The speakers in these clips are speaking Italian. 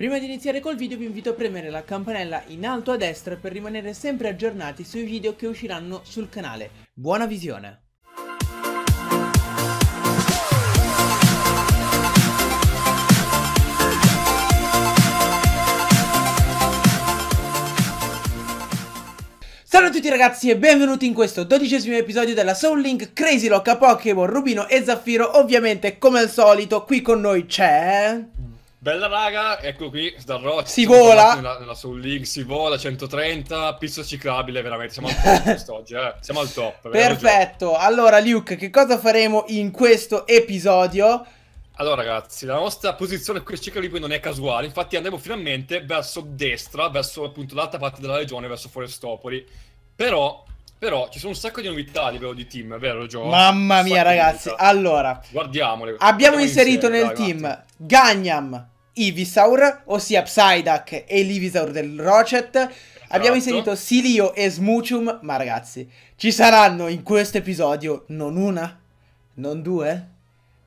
Prima di iniziare col video vi invito a premere la campanella in alto a destra per rimanere sempre aggiornati sui video che usciranno sul canale. Buona visione! Salve a tutti ragazzi e benvenuti in questo dodicesimo episodio della Soul Link Crazy Lock a Pokémon Rubino e Zaffiro Ovviamente come al solito qui con noi c'è... Bella raga, ecco qui, dal Rock. Si vola! Nella, nella Soul League si vola, 130, pista ciclabile, veramente, siamo al top quest'oggi, eh. siamo al top. Perfetto, allora Luke, che cosa faremo in questo episodio? Allora ragazzi, la nostra posizione qui a Ciclo non è casuale, infatti andremo finalmente verso destra, verso appunto l'altra parte della regione, verso Forestopoli, però però ci sono un sacco di novità a livello di team, vero Gio? Mamma mia ragazzi, allora... Guardiamole. Abbiamo guardiamo inserito insieme, nel dai, team Gagnam, Ivisaur, ossia Psyduck e l'Ivisaur del Rocket. Esatto. Abbiamo inserito Silio e Smoochum, ma ragazzi, ci saranno in questo episodio non una, non due,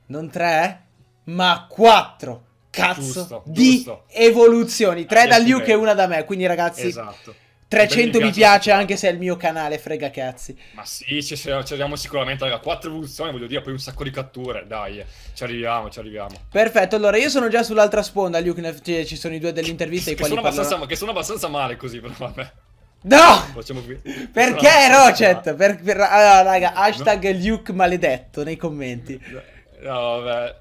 non tre, ma quattro cazzo giusto, di giusto. evoluzioni. Tre da Luke e una da me, quindi ragazzi... Esatto 300 mi piace anche se è il mio canale, frega cazzi. Ma sì, ci, ci arriviamo sicuramente, raga. Quattro evoluzioni, voglio dire, poi un sacco di catture, dai. Ci arriviamo, ci arriviamo. Perfetto, allora io sono già sull'altra sponda, Luke, ci sono i due dell'intervista i quali parlo... che sono abbastanza male così, però vabbè. No! Perché Rocet? Per, per, allora, raga, hashtag no. Luke maledetto nei commenti. No, vabbè.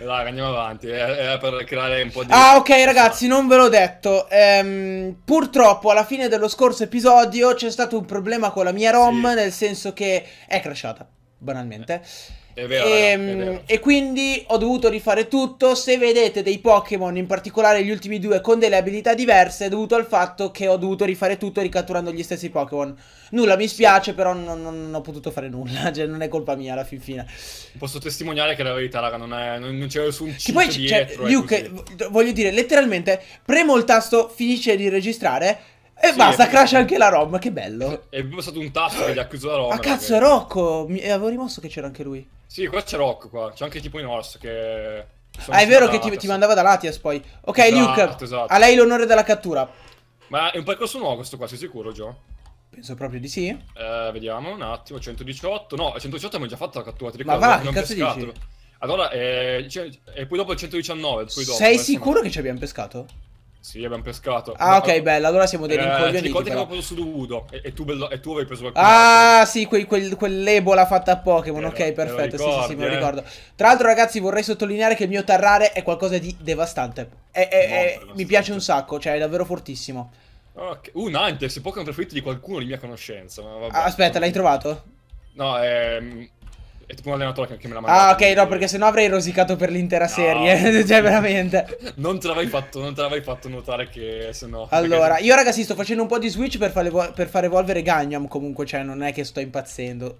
Dai, andiamo avanti. Era per creare un po' di... Ah, ok, ragazzi, non ve l'ho detto. Ehm, purtroppo, alla fine dello scorso episodio c'è stato un problema con la mia ROM, sì. nel senso che è crashata, banalmente. Eh. Vero, e, ehm, e, quindi ho dovuto rifare tutto. Se vedete dei Pokémon, in particolare gli ultimi due, con delle abilità diverse, è dovuto al fatto che ho dovuto rifare tutto ricatturando gli stessi Pokémon. Nulla, mi spiace, però non, non, ho potuto fare nulla. Cioè, non è colpa mia alla fin fine. Posso testimoniare che la verità, raga, non, è, non, non c'è nessun che poi dietro. Luke, voglio dire, letteralmente, premo il tasto finisce di registrare. E sì, basta, esatto. crash anche la ROM, che bello. È stato un tasto che gli ha chiuso la ROM. Ma cazzo, è Rocco. Mi... Avevo rimosso che c'era anche lui. Sì, qua c'è Rock qua. C'è anche tipo in Ors che... Ah, è vero che ti, ti, mandava da Latias poi. Ok, esatto, Luke, esatto. a lei l'onore della cattura. Ma è un percorso nuovo questo qua, sei sicuro, Gio? Penso proprio di sì. Eh, vediamo un attimo, 118. No, 118 abbiamo già fatto la cattura, ti ricordo. Ma va, che cazzo pescato. dici? Allora, eh, e poi dopo il 119, poi dopo, Sei sicuro che ci abbiamo pescato? Sì, abbiamo pescato. Ah, no, ok, allora... bello. Allora siamo dei eh, rincoglioniti. Ricordi che abbiamo preso su Ludo e, e, tu, bello, e tu avevi preso qualcosa. Ah, sì, quel, quel, quell'ebola fatta a Pokémon. Eh, ok, perfetto. Ricordi, sì, sì, sì, me lo eh? ricordo. Tra l'altro, ragazzi, vorrei sottolineare che il mio Tarrare è qualcosa di devastante. È, è, è, mi piace un sacco, cioè, è davvero fortissimo. Okay. Uh, Nantes, Pokémon preferito di qualcuno di mia conoscenza. Ma vabbè, aspetta, l'hai trovato? No, ehm è tipo un allenatore che me l'ha mandato. Ah, ok, no, perché sennò avrei rosicato per l'intera no. serie. cioè, veramente. non te l'avrei fatto, non te l'avrei fatto notare che sennò. Allora, perché... io, ragazzi, sto facendo un po' di switch per, fare, per far evolvere Gagnam. Comunque, cioè, non è che sto impazzendo.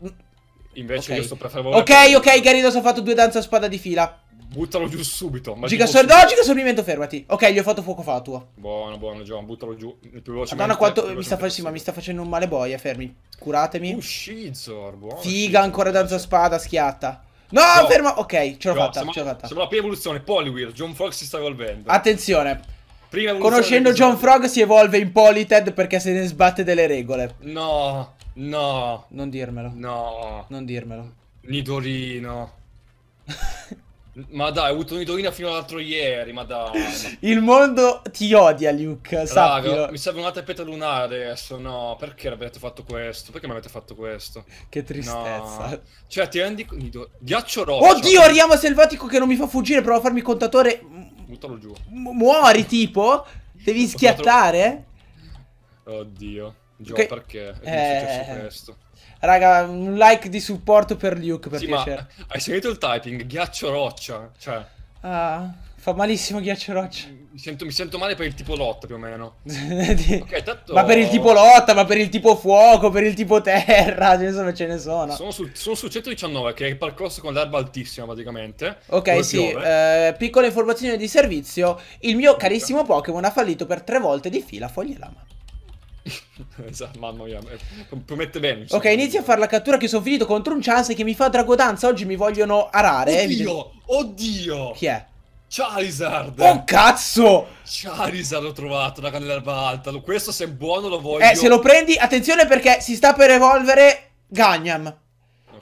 Invece okay. io sto per Ok, ok, Garidos ha fatto due danze a spada di fila. Buttalo giù subito. Giga sword, No, giga gigasorbimento, fermati. Ok, gli ho fatto fuoco fatuo. Buono, buono, John, buttalo giù. Il più veloce. Madonna, quanto. Mi sta, sì, mi sta, facendo un male boia, fermi. Curatemi. Uh, buono. Figa, Shizor, ancora danza a spada, schiatta. No, no, ferma. Ok, ce l'ho fatta. ce l'ho fatta. Siamo alla prima evoluzione. Poliwheel. John Frog si sta evolvendo. Attenzione. Prima Conoscendo John Frog si evolve in Polited perché se ne sbatte delle regole. No. No. Non dirmelo. No. Non dirmelo. Nidorino. ma dai, ho avuto Nidorino fino all'altro ieri, ma dai. Il mondo ti odia, Luke, sappilo. Raga, mi serve un'altra pietra lunare adesso, no. Perché avete fatto questo? Perché mi avete fatto questo? Che tristezza. No. Cioè, ti rendi... Nido... Ghiaccio rosso. Oddio, Riamo Selvatico che non mi fa fuggire, prova a farmi contatore. Buttalo giù. M muori, tipo? Devi schiattare? Oddio. Gio, okay. perché è successo questo? Eh, raga, un like di supporto per Luke, per sì, piacere. hai seguito il typing? Ghiaccio roccia, cioè... Ah, fa malissimo ghiaccio roccia. Mi sento, mi sento male per il tipo lotta, più o meno. okay, tanto... Ma per il tipo lotta, ma per il tipo fuoco, per il tipo terra, insomma ce ne sono. Sono sul, sono sul 119, che è il percorso con l'erba altissima, praticamente. Ok, sì. Eh, piccola informazione di servizio. Il mio carissimo Pokémon ha fallito per tre volte di fila foglie lama esatto, mamma mia, eh, promette bene. Ok, inizio a fare la cattura che sono finito contro un chance che mi fa Dragodanza. Oggi mi vogliono arare. Eh, oddio, eh. oddio. Chi è? Charizard! Oh cazzo! Charizard l'ho trovato, la candelabra alta. Questo se è buono lo voglio. Eh, se lo prendi, attenzione perché si sta per evolvere Gagnam.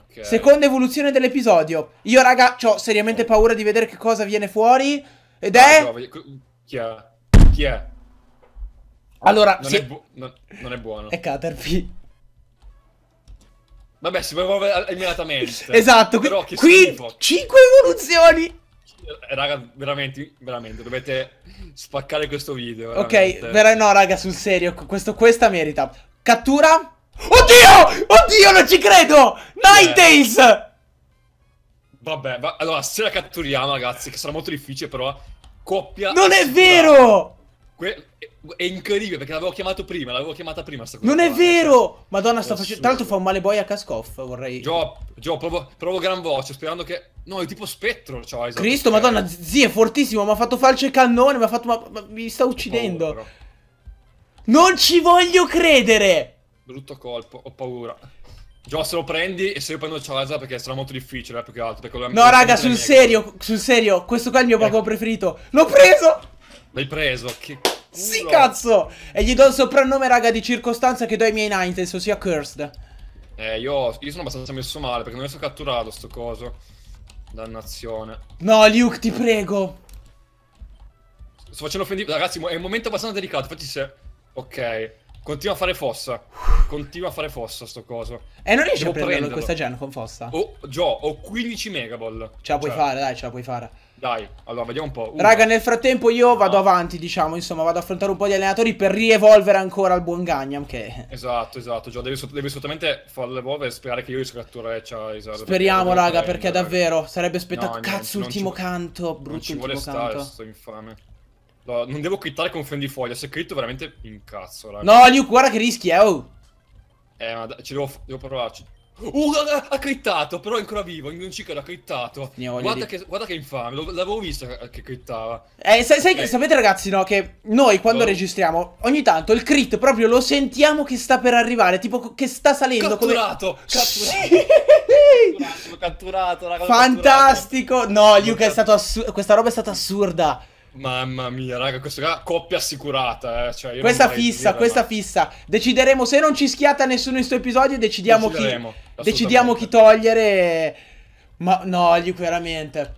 Okay. Seconda evoluzione dell'episodio. Io, raga, ho seriamente paura di vedere che cosa viene fuori. Ed è... Chi è? Chi è? Allora, non, si... è non, non, è buono. È Caterpie. Vabbè, si può immediatamente. esatto, qui, qui 5 evoluzioni. Eh, raga, veramente, veramente, dovete spaccare questo video. Veramente. Ok, vera no, raga, sul serio, questo, questa merita. Cattura. Oddio! Oddio, non ci credo! Ninetales! Eh. Vabbè, va allora, se la catturiamo, ragazzi, che sarà molto difficile, però... Coppia... Non è vero! Que è incredibile perché l'avevo chiamato prima, l'avevo chiamata prima Sta Non è vero! Madonna, sta facendo... Tra l'altro fa un male boy a Cascoff, vorrei... Gio, Gio provo, provo, gran voce, sperando che... No, è tipo spettro, cioè... Esatto, Cristo, perché... Cioè- madonna, zi, è fortissimo, mi ha fatto falce e cannone, mi ha fatto... Ma, ma, mi sta uccidendo. Paura, non ci voglio credere! Brutto colpo, ho paura. Gio, se lo prendi e se io prendo Charizard perché sarà molto difficile, eh, più che altro. no, raga, sul serio, sul serio, questo qua è il mio eh. Pokémon preferito. L'ho preso! L'hai preso, che... Sì, cazzo! E gli do il soprannome, raga, di circostanza che do ai miei Ninetales, ossia Cursed. Eh, io, io sono abbastanza messo male perché non è stato catturato sto coso. Dannazione. No, Luke, ti prego. Sto facendo offendibile, ragazzi, è un momento abbastanza delicato. Infatti, se. Ok. Continua a fare fossa. Continua a fare fossa sto coso. E eh, non riesci Devo a prenderlo, prenderlo. questa gen con fossa? Oh, Joe, ho 15 megaball. Ce la puoi cioè. fare, dai, ce la puoi fare. Dai, allora vediamo un po'. Uno. Uh. Raga, nel frattempo io ah. vado ah. avanti, diciamo, insomma, vado ad affrontare un po' di allenatori per rievolvere ancora il buon Gagnam che... Esatto, esatto, Gio, devi, devi assolutamente farlo evolvere e sperare che io riesca a catturare Charizard. Cioè, Speriamo, perché raga, perché davvero sarebbe spettacolo. No, Cazzo, ultimo canto, brutto Non ci vuole stare, sto infame. No, non devo quittare con fendifoglia, se critto veramente incazzo, raga. No, Luke, guarda che rischi, eh, oh! Eh, ma ci devo, devo provarci. Uh, ha, ha crittato, però è ancora vivo. In un ciclo ha crittato. Guarda che, guarda che, infame, l'avevo visto che crittava. Eh, sai, sai, eh. Sapete, ragazzi, no? Che noi quando oh. registriamo, ogni tanto il crit proprio lo sentiamo che sta per arrivare. Tipo che sta salendo. Catturato, come... catturato. catturato, catturato ragazzi, Fantastico. Catturato. No, Luca è stato assurdo. Questa roba è stata assurda. Mamma mia, raga, questa coppia assicurata, eh. cioè, questa fissa, questa mai. fissa. Decideremo se non ci schiata nessuno in questo episodio, decidiamo chi decidiamo chi togliere. Ma no, gli veramente.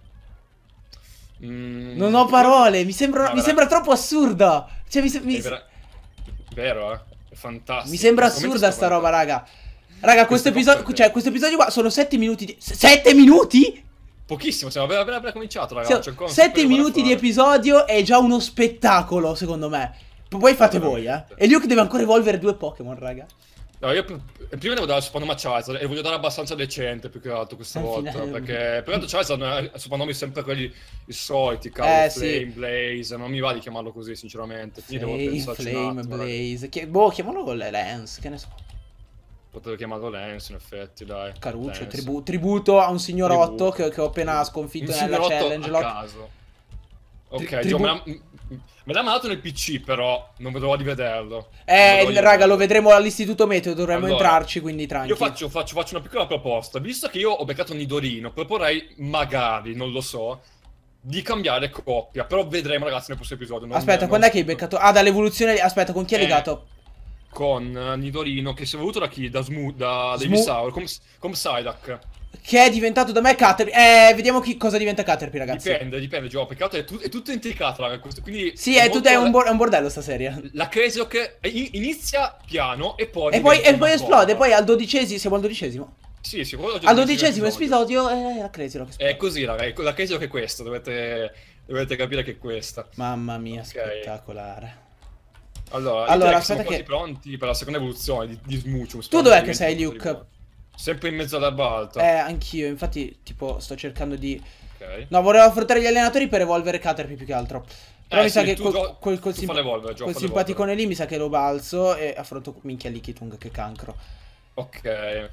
Mm, non ho parole, mi sembra, mi sembra troppo assurda. Cioè, mi, se- mi... È vero, eh? È fantastico. Mi sembra assurda sta roba, raga. Raga, questo, questo episodio, cioè, questo episodio qua sono 7 minuti di... minuti? Pochissimo, siamo appena, appena, appena cominciato, ragazzi. sette minuti di episodio è già uno spettacolo, secondo me. Poi fate voi, eh. E Luke deve ancora evolvere due Pokémon, raga. No, io prima devo dare il soprannome a Charizard e voglio dare abbastanza decente più che altro questa eh, volta. Perché per l'altro Charizard ha soprannomi sempre quelli i soliti, Call eh, Flame, sì. Blaze. Non mi va di chiamarlo così, sinceramente. Quindi Flame, devo Flame, Blaze. Che... boh, chiamalo Lance, che ne so. Potrebbe chiamarlo Lance, in effetti, dai. Caruccio, tribu- tributo a un signorotto che, che, ho appena sconfitto un nella challenge. A caso. Ok, Tribu... me, l'ha, mandato nel PC, però non vedo di vederlo. Eh, raga, lo vedremo all'istituto meteo, dovremmo allora, entrarci, quindi tranquillo. Io faccio, faccio, faccio, una piccola proposta. Visto che io ho beccato Nidorino, proporrei, magari, non lo so, di cambiare coppia. Però vedremo, ragazzi, nel prossimo episodio. aspetta, quando è che hai beccato? Ah, dall'evoluzione... Aspetta, con chi è eh, legato? Con eh, Nidorino, che si è voluto da chi? Da Smu... da Smu... David come, come Psyduck. Che è diventato da me Caterpie. Eh, vediamo chi, cosa diventa Caterpie, ragazzi. Dipende, dipende, Gio. Peccato è, tu, è tutto intricato, raga. Questo, quindi sì, è, molto... è, un è, un bordello sta serie. La Cresok inizia piano e poi... E poi, e poi esplode, poi al dodicesimo... Siamo al dodicesimo? Sì, sì. Al dodicesimo episodio è eh, la Cresok. È così, raga. La Cresok è questa. Dovete, dovete, capire che è questa. Mamma mia, okay. spettacolare. Allora, allora aspetta che... pronti per la seconda evoluzione di, di Smoochum. Tu dov'è che sei, Luke? Buono. Sempre in mezzo ad abba balta. Eh, anch'io, infatti, tipo, sto cercando di... Okay. No, volevo affrontare gli allenatori per evolvere Caterpie più che altro. Però eh, mi sì, sa che col, col, col, simp evolvere, col simpaticone lì mi sa che lo balzo e affronto minchia Likitung che cancro. Ok.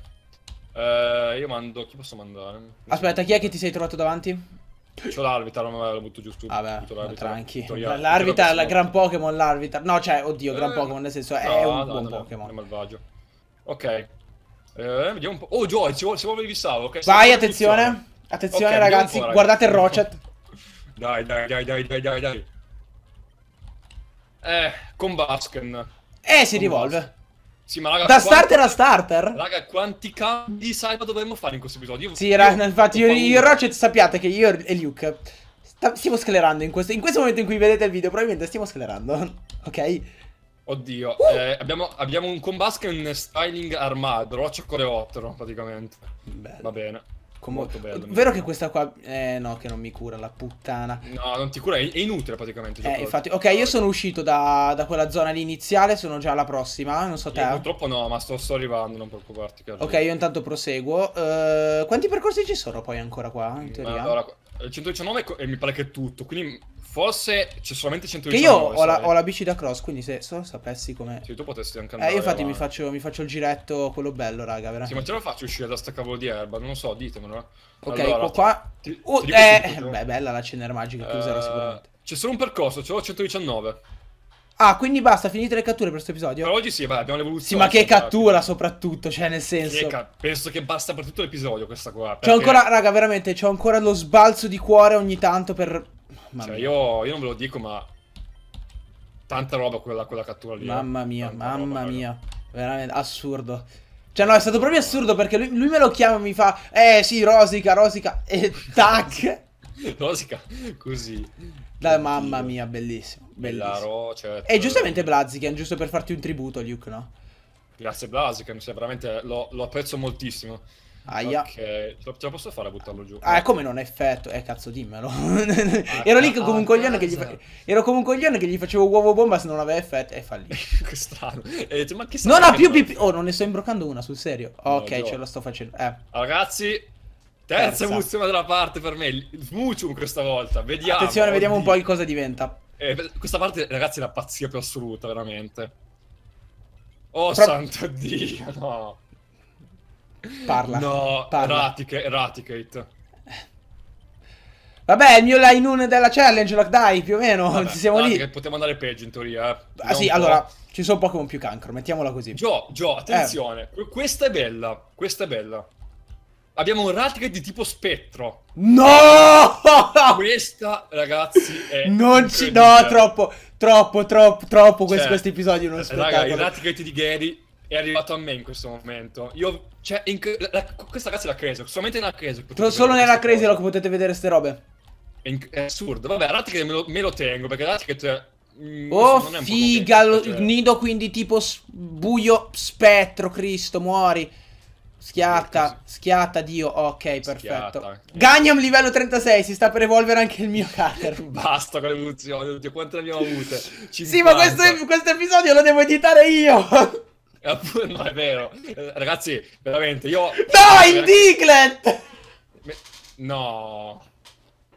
Uh, io mando... chi posso mandare? Aspetta, chi è che ti sei trovato davanti? C'ho l'arbitro, ma lo butto giusto. Ah, Vabbè, tranqui. L'arbitro, la gran Pokémon, l'arbitro. No, cioè, oddio, gran eh, Pokémon, nel senso, è un no, buon no, Pokémon. È malvagio. Ok, eh, vediamo un po'. Oh, Joy, ci vuole, ci vuole Visavo. Okay, Vai, attenzione. Attenzione, attenzione okay, ragazzi. ragazzi. Guardate il Rocet. Dai, dai, dai, dai, dai, dai, dai. Eh, con Basken. Eh, si con rivolve. Basken. Sì, ma raga, da quanti... starter a starter? Raga, quanti cambi di salva dovremmo fare in questo episodio? Io... Sì, raga, infatti io, io e sappiate che io e Luke stiamo sclerando in questo... in questo momento in cui vedete il video, probabilmente stiamo sclerando, ok? Oddio, uh! eh, abbiamo, abbiamo, un combasket styling armato, roccia coleottero praticamente. Bello. Va bene. Com Molto bello. Vero che questa qua... Eh no, che non mi cura, la puttana. No, non ti cura, è inutile praticamente. Eh, infatti, ok, io sono uscito da, da, quella zona lì iniziale, sono già alla prossima, eh, non so eh, te. Io, purtroppo no, ma sto, sto arrivando, non preoccuparti. Carlo. Ok, io intanto proseguo. Uh, quanti percorsi ci sono poi ancora qua, in mm, teoria? Ma allora, il 119 mi pare che è tutto, quindi Forse c'è solamente 119. Che io ho la, ho la, bici da cross, quindi se solo sapessi come. Sì, tu potresti anche andare. Eh, io infatti mi faccio, mi faccio, il giretto, quello bello, raga, veramente. Sì, ma ce la faccio uscire da sta cavolo di erba? Non lo so, ditemelo. Eh. Ok, allora, qua. Ti, uh, ti eh, eh, beh, bella la cenere magica che eh, userò sicuramente. C'è solo un percorso, ce l'ho 119. Ah, quindi basta, finite le catture per questo episodio. Per oggi sì, beh, abbiamo l'evoluzione. Sì, ma che cattura soprattutto, cioè nel senso. Che penso che basta per tutto l'episodio questa qua. Perché... C'ho ancora, raga, veramente, c'ho ancora lo sbalzo di cuore ogni tanto per cioè, io, io, non ve lo dico, ma tanta roba quella, quella cattura lì. Eh. Mamma mia, mamma roba, mia. Veramente assurdo. Cioè, no, è stato proprio assurdo perché lui, lui me lo chiama e mi fa, eh sì, Rosica, Rosica, e tac. Rosica, così. Dai, mamma mia, bellissimo. Bellaro, cioè, E giustamente Blaziken, giusto per farti un tributo, Luke, no? Grazie Blaziken, cioè, veramente lo, lo apprezzo moltissimo. Aia. Ok, ce la posso fare a buttarlo giù? Ah, come non effetto? Eh, cazzo, dimmelo. Ah, ero lì come un coglione che gli fa... Ero come un coglione che gli facevo uovo bomba se non aveva effetto. E eh, fallì. che strano. E dice, ma che non ha più pipì. Oh, non ne sto imbroccando una, sul serio. ok, no, ce la sto facendo. Eh. Ragazzi, terza evoluzione della parte per me. Smucium questa volta. Vediamo. Attenzione, vediamo un po' che cosa diventa. Eh, questa parte, ragazzi, è la pazzia più assoluta, veramente. Oh, Pro... santo Dio, no. Parla. No, parla. Eradica- Eradicate. Vabbè, il mio line 1 della challenge, Lock dai, più o meno, Vabbè, ci siamo lì. Potremmo andare peggio in teoria. Eh. Ah sì, allora, ci sono Pokémon più cancro, mettiamola così. Gio, Gio, eh. attenzione, eh. questa è bella, questa è bella. Abbiamo un Raticate di tipo spettro. No! Questa, ragazzi, è Non ci... No, troppo, troppo, troppo, troppo cioè, questo, questo episodio è uno spettacolo. Raga, i Raticate di Gary è arrivato a me in questo momento. Io, cioè, in, la, questa ragazza è la Crazy solamente nella Crazy Solo nella Crazy Rock potete vedere queste robe. È, è assurdo. Vabbè, l'altro che me lo, me lo, tengo, perché l'altro che te... Cioè, mm, oh, figa, il cioè... nido quindi tipo buio spettro, Cristo, muori. Schiatta, schiatta, Dio. Ok, perfetto. Gagnam livello 36, si sta per evolvere anche il mio carter. Basta con l'evoluzione, oddio, quante ne abbiamo avute? 50. Sì, ma questo, questo episodio lo devo editare io non è vero. Ragazzi, veramente, io... No, in Diglett! No.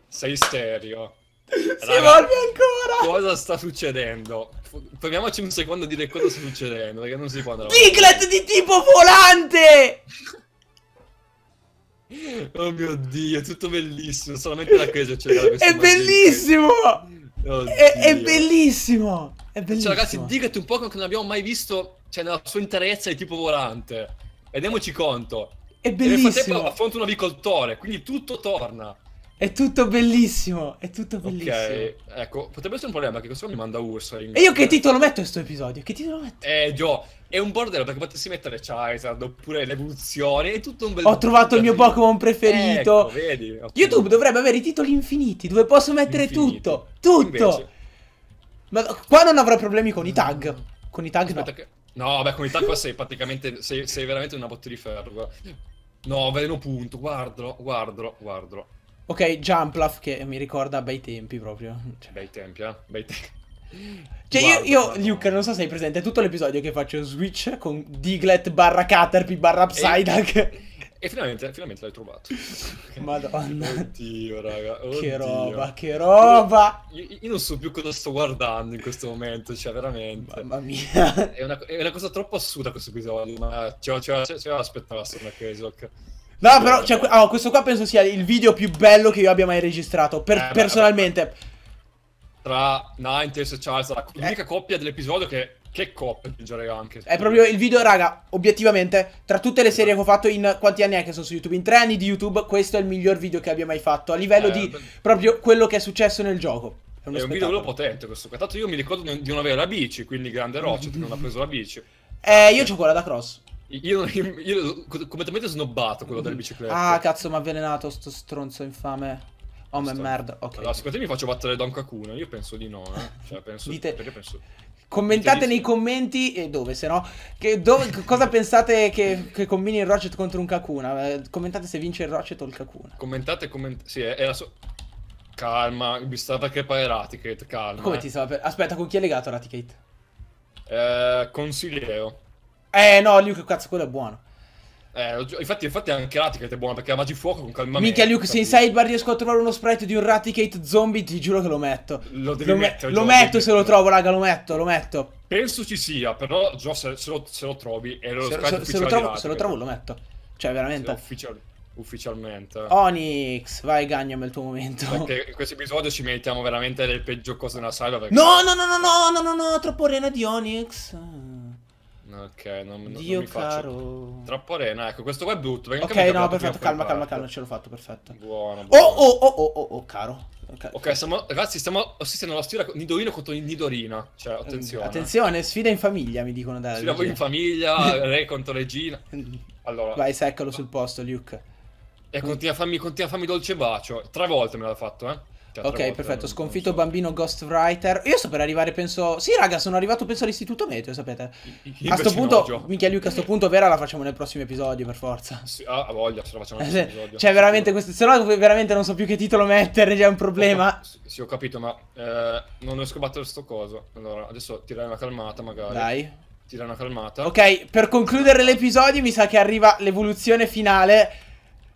Sei serio. Si evolve ancora! Cosa sta succedendo? Proviamoci un secondo a dire cosa sta succedendo, perché non si può andare Diglett di tipo volante! oh mio Dio, è tutto bellissimo, solamente la Cresio c'è È oh bellissimo! È, è, bellissimo! È bellissimo! Cioè ragazzi, Diglett un po' che non abbiamo mai visto cioè, nella sua interezza è tipo volante. Rendiamoci conto. È bellissimo. E nel frattempo affronta un avicoltore, quindi tutto torna. È tutto bellissimo, è tutto bellissimo. Ok, ecco, potrebbe essere un problema perché questo mi manda Ursaring. E io che titolo metto in questo episodio? Che titolo metto? Eh, Gio, è un bordello perché potessi mettere Charizard oppure l'evoluzione, è tutto un bel... Ho trovato il mio Pokémon preferito. Ecco, vedi. Okay. YouTube dovrebbe avere i titoli infiniti dove posso mettere Infinito. tutto, tutto. Invece... Ma qua non avrò problemi con i tag. Con i tag Aspetta no. Che... No, beh, con il tacco sei praticamente, sei, sei veramente una botte di ferro. Guarda. No, veleno punto, guardalo, guardalo, guardalo. Ok, Jumplaf che mi ricorda bei tempi proprio. Cioè... Bei tempi, eh? Bei tempi. Cioè guarda, io, guarda. Luke, non so se hai presente, è tutto l'episodio che faccio Switch con Diglett barra Caterpie barra Psyduck. E... E finalmente, finalmente l'hai trovato. Madonna. Oddio, raga. Oddio. Che roba, che roba. Io, io, non so più cosa sto guardando in questo momento, cioè veramente. Mamma mia. È una, è una cosa troppo assurda questo episodio, ma ce cioè, l'aspettavo cioè, cioè, aspettavassi una Kesok. No, però, cioè, oh, questo qua penso sia il video più bello che io abbia mai registrato, per, eh, personalmente. Tra Ninetales e Charles, l'unica eh. coppia dell'episodio che che coppa aggiungerei anche. È proprio il video, raga, obiettivamente, tra tutte le serie che ho fatto in quanti anni è che sono su YouTube? In tre anni di YouTube questo è il miglior video che abbia mai fatto, a livello eh, di ben... proprio quello che è successo nel gioco. È, è un video potente questo qua. Tanto io mi ricordo di non avere la bici, quindi grande roccia mm-hmm. Rocket non ha preso la bici. Eh, io ho quella da cross. Io, io, io completamente snobbato quello della mm-hmm. bicicletta. Ah, cazzo, mi ha avvelenato sto stronzo infame. Oh, ma merda, ok. Allora, secondo te mi faccio battere da un cacuno? Io penso di no, eh. Cioè, penso... Dite... Perché penso... Commentate nei commenti e eh, dove, se no. Che, dove, cosa pensate che, che, combini il Rocket contro un Kakuna? Eh, commentate se vince il Rocket o il Kakuna. Commentate, commentate. Sì, è, è la so Calma, mi sta perché pare Raticate, calma. Come ti stava per... Aspetta, con chi è legato Raticate? Eh, consigliero. Eh, no, Luke, cazzo, quello è buono. Eh, infatti, infatti anche Raticate è buona perché la fuoco con calma. Minchia Luke, se in sidebar riesco a trovare uno sprite di un Raticate zombie, ti giuro che lo metto. Lo, lo, me lo metto se lo trovo, raga, lo metto, lo metto. Penso ci sia, però Gio se, se, lo, se lo, trovi è lo se, sprite se, lo trovo, se lo trovo lo metto. Cioè, veramente. Ufficial, ufficialmente. Onyx, vai Gagnam, è il tuo momento. Perché in questo episodio ci mettiamo veramente le peggio cose della cyber. Perché... No, no, no, no, no, no, no, no, troppo rena di Onyx. Ok, non, non, Dio non mi caro. Faccio. Troppo arena, ecco, questo qua è brutto. Ok, no, perfetto, calma, calma, calma, ce l'ho fatto, perfetto. Buono, oh, buono. Oh, oh, oh, oh, oh, oh caro. Ok, okay stiamo, ragazzi, stiamo assistendo alla sfida Nidorino contro Nidorina. Cioè, attenzione. Attenzione, sfida in famiglia, mi dicono dalla Sfida voi in famiglia, re contro regina. Allora. Vai, seccalo sul posto, Luke. E continua a farmi, continua a farmi dolce bacio. Tre volte me l'ha fatto, eh. Ok, perfetto. Sconfitto so. bambino Ghostwriter. Io sto per arrivare, penso. Sì, raga, sono arrivato penso all'istituto meteo, sapete. Io a sto punto, no, minchia Luca, a sto punto vera la facciamo nel prossimo episodio, per forza. Sì, ah, voglia, se la facciamo nel eh, prossimo episodio. Cioè, veramente questo. Se no, veramente non so più che titolo mettere, già è un problema. Sì, sì ho capito, ma eh, non riesco a battere sto coso. Allora, adesso tirare una calmata, magari. Dai. Tirare una calmata. Ok, per concludere l'episodio, mi sa che arriva l'evoluzione finale.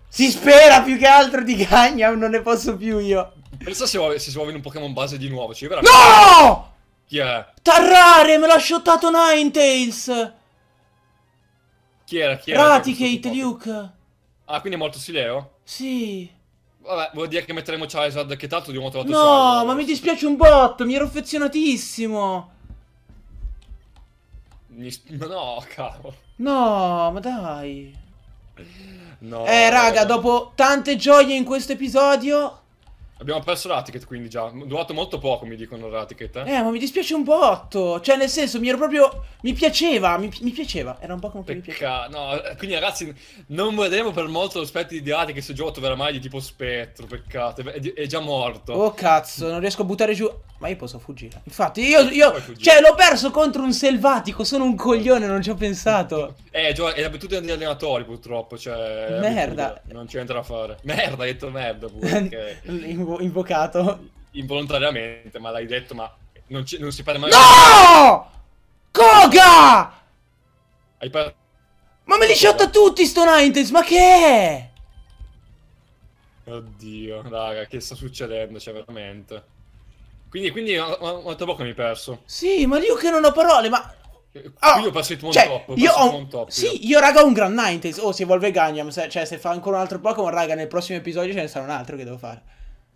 Si spera più che altro di Gagnam, non ne posso più io. Pensa se, se si muove in un Pokémon base di nuovo. Ci veramente... No! Chi è? Tarrare, me l'ha shottato Ninetales! Chi era? Chi era? Raticate, Luke. Ah, quindi è morto Sileo? Sì. Vabbè, vuol dire che metteremo Charizard, che tanto di un altro lato No, ma mi dispiace un botto, mi ero affezionatissimo. No, cavolo. No, ma dai. No. Eh, raga, dopo tante gioie in questo episodio... Abbiamo perso la ticket quindi già. Durato molto poco, mi dicono la ticket. Eh? eh, ma mi dispiace un botto. Cioè, nel senso, mi ero proprio. Mi piaceva, mi, mi piaceva. Era un po' come Pecca... mi piaceva. No, eh, quindi ragazzi, non vedremo per molto aspetti di Rati che se gioco verrà mai di tipo spettro. Peccato, è, è, già morto. Oh cazzo, non riesco a buttare giù. Ma io posso fuggire. Infatti, io. io cioè, l'ho perso contro un selvatico. Sono un coglione, non ci ho pensato. eh, Gio, è l'abitudine degli allenatori, purtroppo. Cioè. Merda. Non c'entra a fare. Merda, hai detto merda pure. ok invo- invocato. Involontariamente, ma l'hai detto, ma non, non si parla mai... No! Koga! Hai parlato... Ma me li shotta tutti sto Ninetales, ma che è? Oddio, raga, che sta succedendo, cioè, veramente. Quindi, quindi, un, un altro po' che mi perso. Sì, ma io che non ho parole, ma... Eh, ah, io ho perso il tuon cioè, top, io ho... Un... top Sì, io. io raga ho un Grand Ninetales, oh, se evolve Gagnam, cioè, se fa ancora un altro Pokémon, raga, nel prossimo episodio ce ne sarà un altro che devo fare.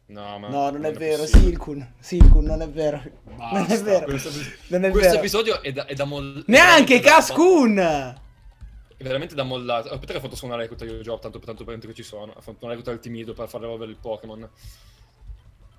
No, ma no, non, non è, è, vero, Silkun, Silkun, non è vero. Basta, non è vero. Questo, non è questo vero. episodio è da, è da mollare. Neanche Cascun! È veramente da mollare. Aspetta che ha fatto suonare la recluta io, Job, tanto, tanto per che ci sono. Ha fatto una recluta al timido per far evolvere il Pokémon.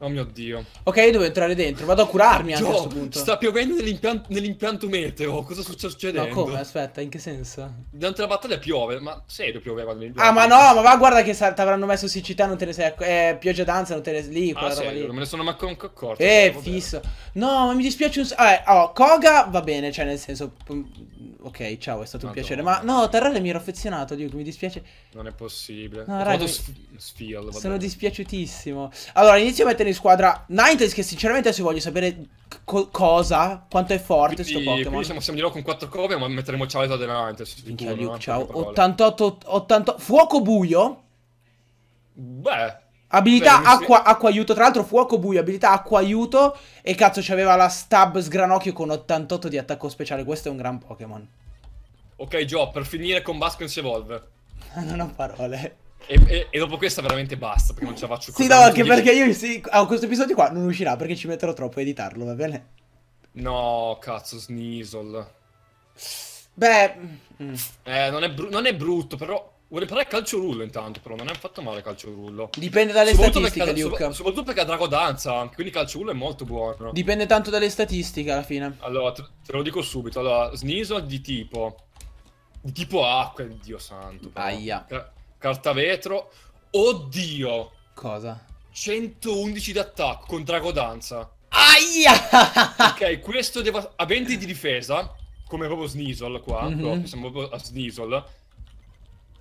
Oh mio dio. Ok, io devo entrare dentro. Vado a curarmi Gio, a questo punto. Sta piovendo nell'impianto, nell'impianto meteo. Cosa sta succedendo? No, come? Aspetta, in che senso? Durante la battaglia piove, ma serio pioveva Ah, ma no, ma va, guarda che ti avranno messo siccità, non te ne sei accorto. eh, pioggia danza, non te ne sei lì, ah, serio, Non me ne sono manco accorto. Eh, fisso. No, ma mi dispiace un sacco. Eh, oh, Koga va bene, cioè nel senso mm, ok, ciao, è stato un piacere. Ma no, Tarrale mi ero affezionato, Duke, mi dispiace. Non è possibile. No, raga, sf- sfial, sono dispiaciutissimo. Allora, inizio a mettere in squadra Ninetales, che sinceramente se voglio sapere co cosa, quanto è forte quindi, sto Pokémon. Siamo, siamo di nuovo con 4 copie, ma metteremo Charizard della Ninetales. Minchia, Duke, ciao. 88, 88... Fuoco buio? Beh... Abilità Beh, acqua, acqua aiuto, tra l'altro fuoco buio, abilità acqua aiuto e cazzo c'aveva la stab sgranocchio con 88 di attacco speciale, questo è un gran Pokémon. Ok Gio, per finire con Baskins Evolve. non ho parole. E, e, e, dopo questa veramente basta, perché non ce la faccio più. Sì, no, anche perché io sì, oh, questo episodio qua non uscirà perché ci metterò troppo a editarlo, va bene? No, cazzo, Sneasel. Beh... Mm. Eh, non è, non è brutto, però Vuole parlare calcio rullo intanto, però non è fatto male calcio rullo. Dipende dalle soprattutto statistiche, perché, Luca. soprattutto perché ha Drago Danza, quindi calcio rullo è molto buono. Dipende tanto dalle statistiche alla fine. Allora, te, te lo dico subito. Allora, Sneasel di tipo... Di tipo acqua, Dio santo. Aia. Car- carta vetro. Oddio! Cosa? 111 d'attacco con Drago Danza. Aia! ok, questo deve... A 20 di difesa, come proprio Sneasel qua, mm-hmm. proprio, siamo proprio a Sneasel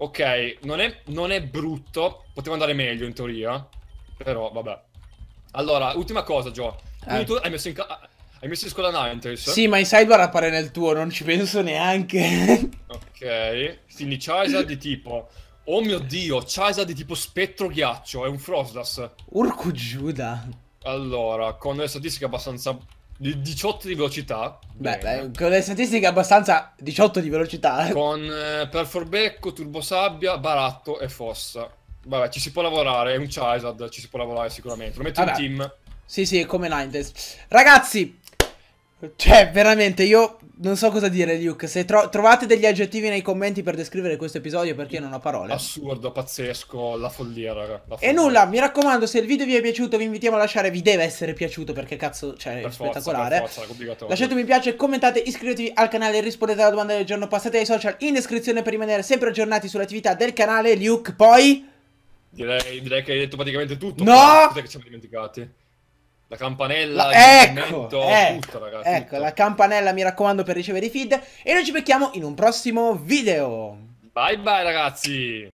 Ok, non è, non è brutto. Poteva andare meglio in teoria. Però, vabbè. Allora, ultima cosa, Gio. Eh. Tu hai messo in casa. Hai messo in scuola Ninetales? Sì, ma in sidebar appare nel tuo, non ci penso neanche. ok. Quindi Charizard di tipo... Oh mio Dio, Charizard di tipo spettro ghiaccio, è un Froslas. Urco Giuda. Allora, con le statistiche abbastanza il 18 di velocità. Beh, beh con le statistiche abbastanza 18 di velocità. Con eh, perforbecco, Sabbia, baratto e fossa. Vabbè, ci si può lavorare, è un Chizard, ci si può lavorare sicuramente. Lo metto Vabbè. in team. Sì, sì, è come Nintes. Ragazzi, cioè, veramente, io non so cosa dire, Luke. Se tro trovate degli aggettivi nei commenti per descrivere questo episodio, perché io non ho parole. Assurdo, pazzesco, la follia, raga. La follia. E nulla, mi raccomando, se il video vi è piaciuto, vi invitiamo a lasciare. Vi deve essere piaciuto, perché cazzo, cioè, per spettacolare. Forza, per forza, Lasciate un mi piace, commentate, iscrivetevi al canale, rispondete alla domanda del giorno, passate ai social in descrizione per rimanere sempre aggiornati sull'attività del canale. Luke, poi... Direi, direi, che hai detto praticamente tutto. No! Cosa che ci siamo dimenticati? La campanella, la, ecco, ecco, tutto, ragazzi, ecco la campanella mi raccomando per ricevere i feed e noi ci becchiamo in un prossimo video. Bye bye ragazzi.